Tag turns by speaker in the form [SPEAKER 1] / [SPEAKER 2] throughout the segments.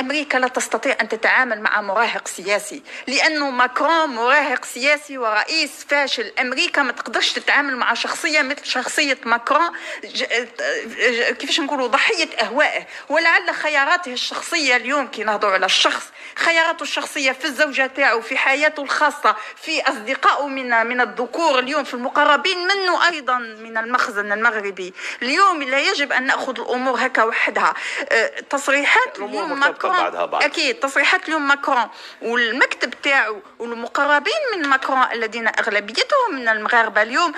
[SPEAKER 1] أمريكا لا تستطيع أن تتعامل مع مراهق سياسي لأنه ماكرون مراهق سياسي ورئيس فاشل أمريكا ما تقدرش تتعامل مع شخصية مثل شخصية ماكرون كيفاش نقولوا ضحية أهوائه ولعل خياراته الشخصية اليوم كي نهضروا على الشخص خياراته الشخصية في الزوجة تاعو في حياته الخاصة في أصدقائه من من الذكور اليوم في المقربين منه أيضا من المخزن المغربي اليوم لا يجب أن نأخذ الأمور هكا وحدها أه، تصريحات اليوم ماكرون تدخل بعدها بعد اكيد تصريحات اليوم ماكرون والمكتب تاعو والمقربين من ماكرون الذين اغلبيتهم من المغاربه اليوم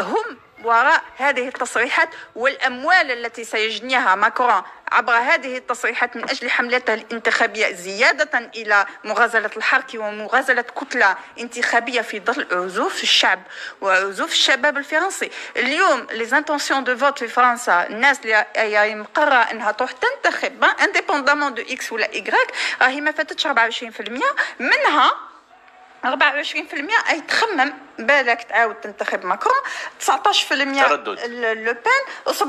[SPEAKER 1] هم وراء هذه التصريحات والاموال التي سيجنيها ماكرون عبر هذه التصريحات من أجل حملته الانتخابية زيادة إلى مغازلة الحركة ومغازلة كتلة انتخابية في ظل عزوف الشعب وعزوف الشباب الفرنسي اليوم لي دو فوت في فرنسا الناس اللي هي مقررة أنها تروح تنتخب انديبوندامون دو إكس ولا إيكغاك راهي ما فاتتش 24% منها 24% اي تخمم بالك تعاود تنتخب ماكرون 19% لو بان و 17%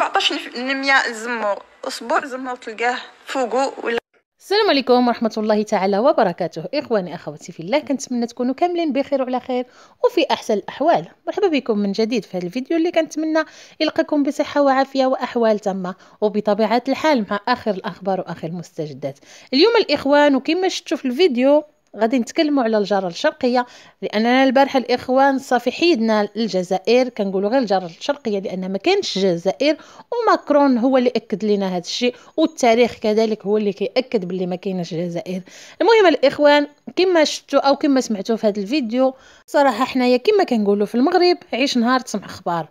[SPEAKER 2] الزمور اسبوع زعما تلقاه فوقو ولا السلام عليكم ورحمة الله تعالى وبركاته إخواني أخواتي في الله كنتمنى تكونوا كاملين بخير وعلى خير وفي أحسن الأحوال مرحبا بكم من جديد في هذا الفيديو اللي كنتمنى يلقاكم بصحة وعافية وأحوال تامة وبطبيعة الحال مع آخر الأخبار وآخر المستجدات اليوم الإخوان وكما شفتوا في الفيديو غادي نتكلموا على الجاره الشرقيه لاننا البارحه الاخوان صافي حيدنا الجزائر كنقولوا غير الجاره الشرقيه لان ما كانش الجزائر وماكرون هو اللي اكد لنا هذا الشيء والتاريخ كذلك هو اللي كياكد باللي ما كاينش الجزائر المهم الاخوان كما شفتوا او كما سمعتوا في هذا الفيديو صراحه حنايا كما كنقولوا في المغرب عيش نهار تسمع اخبار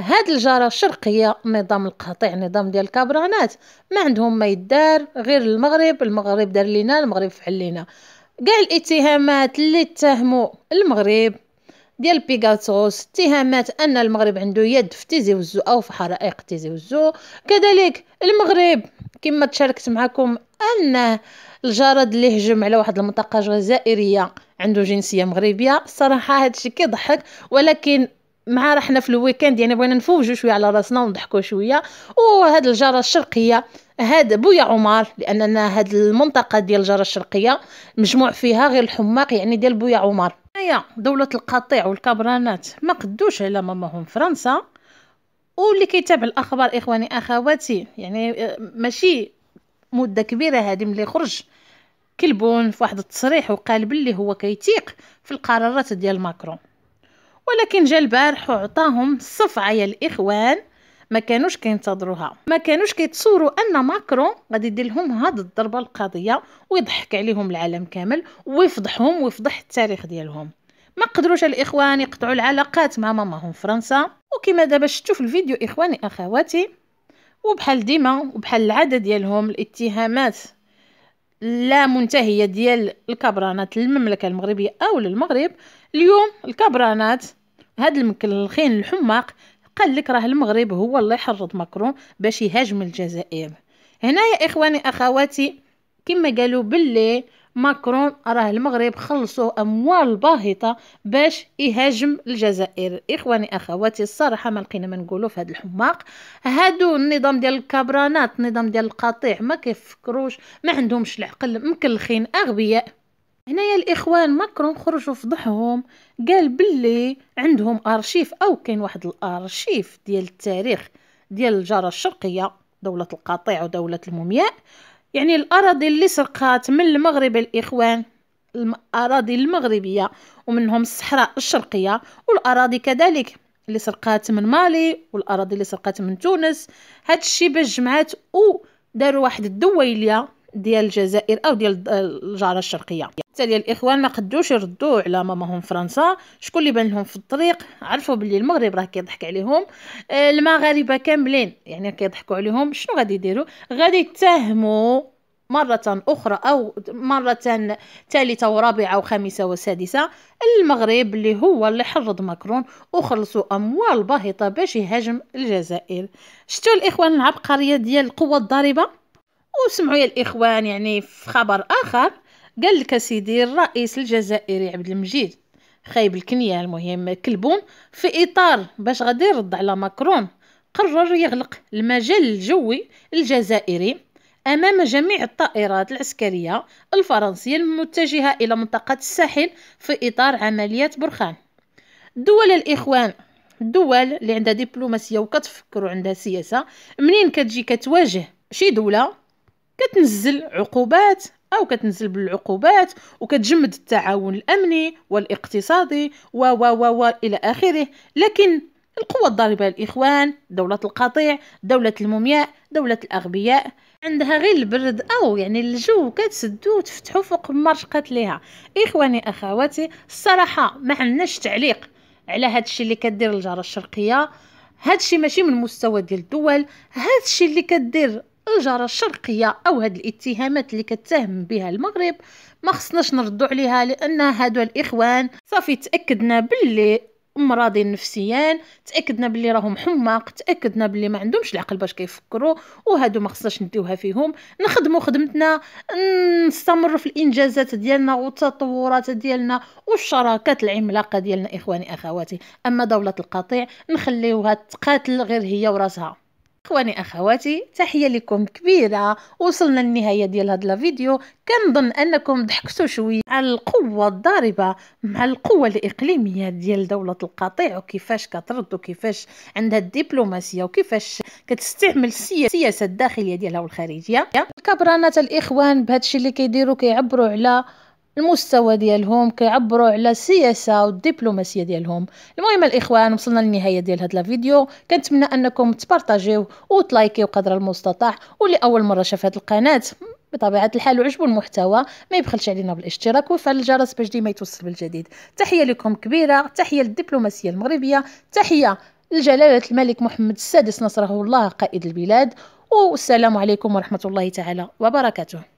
[SPEAKER 2] هاد الجارة الشرقية نظام القطيع نظام ديال الكابرانات ما عندهم ما يدار غير المغرب المغرب دار لينا المغرب فعل لينا كاع الاتهامات اللي اتهموا المغرب ديال بيغاتوس اتهامات ان المغرب عنده يد في تيزي وزو او في حرائق تيزي وزو كذلك المغرب كما تشاركت معكم ان الجرد اللي هجم على واحد المنطقه جزائريه عنده جنسيه مغربيه صراحه هذا الشيء كيضحك ولكن مع رحنا في الويكند يعني بغينا نفوجوا شويه على راسنا ونضحكوا شويه وهاد الجاره الشرقيه هذا بويا عمر لاننا هاد المنطقه ديال الجره الشرقيه مجموع فيها غير الحماق يعني ديال بويا عمر هي دوله القطيع والكبرانات ما قدوش على ماماهم فرنسا واللي كيتابع الاخبار اخواني اخواتي يعني آه، ماشي مده كبيره هذه ملي خرج كلبون في واحد التصريح وقال باللي هو كيتيق في القرارات ديال ماكرون ولكن جا البارح وعطاهم صفعه يا الاخوان ما كانوش كينتظروها ما كانوش كيتصوروا ان ماكرون غادي يدير لهم هاد الضربه القاضيه ويضحك عليهم العالم كامل ويفضحهم ويفضح التاريخ ديالهم ما قدروش الاخوان يقطعوا العلاقات مع ماماهم فرنسا وكما دابا شفتوا في الفيديو اخواني اخواتي وبحال ديما وبحال العاده ديالهم الاتهامات لا منتهيه ديال الكبرانات للمملكه المغربيه او للمغرب اليوم الكبرانات هاد المكلخين الحماق قال لك راه المغرب هو اللي حرض ماكرون باش يهاجم الجزائر هنا يا اخواني اخواتي كما قالوا باللي ماكرون راه المغرب خلصوا اموال باهطة باش يهاجم الجزائر اخواني اخواتي الصراحه ما لقينا ما نقولوا في هذا الحماق هادو النظام ديال الكبرانات النظام ديال القطيع ما كيفكروش ما عندهمش العقل مكلخين اغبياء هنايا الاخوان ماكرون خرجوا فضحهم قال باللي عندهم ارشيف او كاين واحد الارشيف ديال التاريخ ديال الجاره الشرقيه دوله القطيع ودوله المومياء يعني الاراضي اللي سرقات من المغرب الاخوان الاراضي المغربيه ومنهم الصحراء الشرقيه والاراضي كذلك اللي سرقات من مالي والاراضي اللي سرقات من تونس هذا الشيء باش جمعات وداروا واحد الدويليه ديال الجزائر او ديال الجاره الشرقيه حتى ديال الاخوان ما قدوش يردوا على ماماهم فرنسا شكون اللي بان لهم في الطريق عرفوا باللي المغرب راه كيضحك عليهم آه، المغاربه كاملين يعني كيضحكوا عليهم شنو غادي يديروا غادي يتهموا مرة أخرى أو مرة ثالثة ورابعة وخامسة وسادسة المغرب اللي هو اللي حرض ماكرون وخلصوا أموال باهطه باش يهاجم الجزائر شتو الإخوان العبقرية ديال القوة الضاربة وسمعوا يا الإخوان يعني في خبر آخر قال لك سيدي الرئيس الجزائري عبد المجيد خايب الكنية المهم كلبون في إطار باش غادي يرد على ماكرون قرر يغلق المجال الجوي الجزائري أمام جميع الطائرات العسكرية الفرنسية المتجهة إلى منطقة الساحل في إطار عملية برخان دول الإخوان الدول اللي عندها دبلوماسية وكتفكر وعندها سياسة منين كتجي كتواجه شي دولة كتنزل عقوبات أو كتنزل بالعقوبات وكتجمد التعاون الأمني والاقتصادي و و و إلى آخره لكن القوة الضاربة الإخوان دولة القطيع دولة المومياء دولة الأغبياء عندها غير البرد أو يعني الجو كتسدو وتفتحو فوق مرشقات ليها إخواني أخواتي الصراحة ما عندناش تعليق على هادشي اللي كدير الجارة الشرقية هادشي ماشي من مستوى ديال الدول هادشي اللي كدير الجارة الشرقية أو هاد الاتهامات اللي كتهم بها المغرب ما خصناش نردو عليها لأن هادو الإخوان صافي تأكدنا باللي مراضين نفسيا تاكدنا باللي راهم حماق تاكدنا باللي ما عندهمش العقل باش كيفكروا وهادو ما خصناش نديوها فيهم نخدموا خدمتنا نستمروا في الانجازات ديالنا والتطورات ديالنا والشراكات العملاقه ديالنا اخواني اخواتي اما دوله القطيع نخليوها تقاتل غير هي وراسها اخواني اخواتي تحيه لكم كبيره وصلنا للنهايه ديال هذا الفيديو كنظن انكم ضحكتوا شويه على القوه الضاربه مع القوه الاقليميه ديال دوله القطيع وكيفاش كترد وكيفاش عندها الدبلوماسيه وكيفاش كتستعمل السياسه الداخليه ديالها والخارجيه كبرانات الاخوان بهذا الشيء اللي كيديروا كيعبروا على المستوى ديالهم كيعبروا على السياسه والدبلوماسيه ديالهم المهم الاخوان وصلنا للنهايه ديال هذا الفيديو كنتمنى انكم تبارطاجيو وتلايكيو قدر المستطاع واللي اول مره شاف هذه القناه بطبيعه الحال وعجبوا المحتوى ما يبخلش علينا بالاشتراك ويفعل الجرس باش ديما يتوصل بالجديد تحيه لكم كبيره تحيه للدبلوماسيه المغربيه تحيه لجلاله الملك محمد السادس نصره الله قائد البلاد والسلام عليكم ورحمه الله تعالى وبركاته